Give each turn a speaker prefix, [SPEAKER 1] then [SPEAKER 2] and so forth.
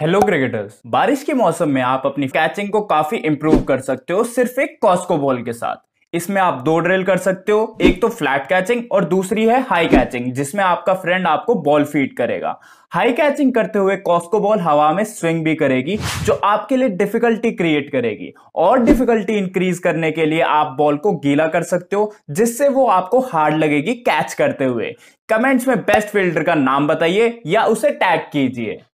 [SPEAKER 1] hello cricketers बारिश के मौसम में आप अपनी कैचिंग को काफी इंप्रूव कर सकते हो सिर्फ एक कॉस्को बॉल के साथ इसमें आप दो ड्रिल कर सकते हो एक तो फ्लैट कैचिंग और दूसरी है हाई कैचिंग जिसमें आपका फ्रेंड आपको बॉल फीड करेगा हाई कैचिंग करते हुए कॉस्को बॉल हवा में स्विंग भी करेगी जो आपके लिए डिफिकल्टी क्रिएट करेगी और डिफिकल्टी इंक्रीज करने के लिए आप बॉल को गीला कर सकते हो जिससे वो आपको हार्ड लगेगी कैच करते हुए कमेंट्स में बेस्ट फील्डर का नाम बताइए या उसे टैग कीजिए